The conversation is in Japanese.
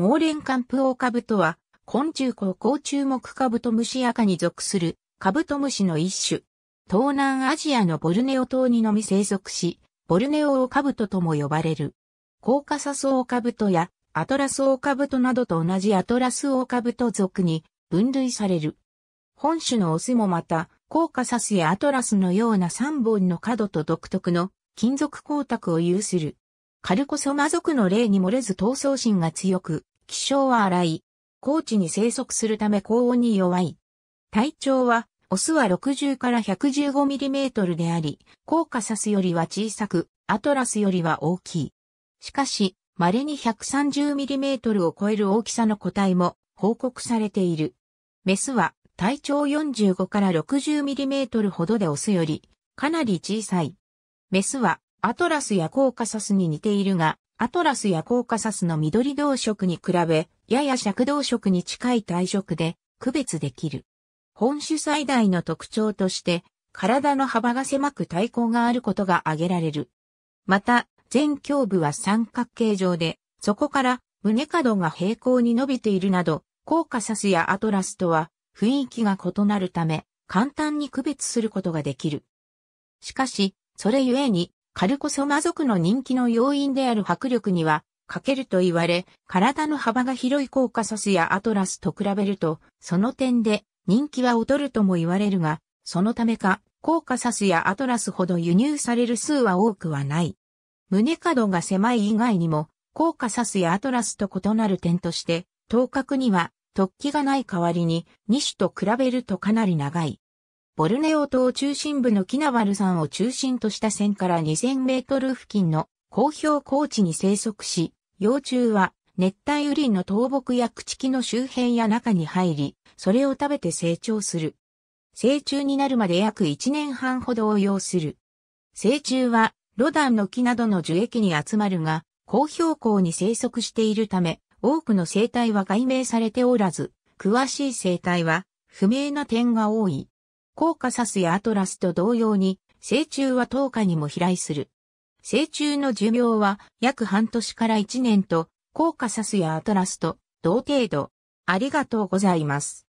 猛連カンプオオカブトは、昆虫高校虫目カブトムシ赤に属するカブトムシの一種。東南アジアのボルネオ島にのみ生息し、ボルネオオカブトとも呼ばれる。コーカサスオオカブトやアトラスオオカブトなどと同じアトラスオオカブト属に分類される。本種のオスもまた、コーカサスやアトラスのような3本の角と独特の金属光沢を有する。カルコソマ族の例に漏れず闘争心が強く、気性は荒い。高地に生息するため高温に弱い。体長は、オスは60から1 1 5トルであり、コーカサスよりは小さく、アトラスよりは大きい。しかし、稀に1 3 0トルを超える大きさの個体も報告されている。メスは体長45から6 0トルほどでオスよりかなり小さい。メスはアトラスやコーカサスに似ているが、アトラスやコーカサスの緑同色に比べ、やや尺同色に近い体色で区別できる。本種最大の特徴として、体の幅が狭く体高があることが挙げられる。また、全胸部は三角形状で、そこから胸角が平行に伸びているなど、コーカサスやアトラスとは雰囲気が異なるため、簡単に区別することができる。しかし、それゆえに、カルコソマ族の人気の要因である迫力には、かけると言われ、体の幅が広いコーカサスやアトラスと比べると、その点で人気は劣るとも言われるが、そのためか、コーカサスやアトラスほど輸入される数は多くはない。胸角が狭い以外にも、コーカサスやアトラスと異なる点として、頭角には突起がない代わりに、2種と比べるとかなり長い。ボルネオ島中心部のキナバル山を中心とした線から2000メートル付近の高標高地に生息し、幼虫は熱帯雨林の倒木や朽木の周辺や中に入り、それを食べて成長する。成虫になるまで約1年半ほどを要する。成虫は、ロダンの木などの樹液に集まるが、高標高に生息しているため、多くの生態は解明されておらず、詳しい生態は不明な点が多い。コーカサスやアトラスと同様に、成虫は10日にも飛来する。成虫の寿命は約半年から1年と、コーカサスやアトラスと同程度。ありがとうございます。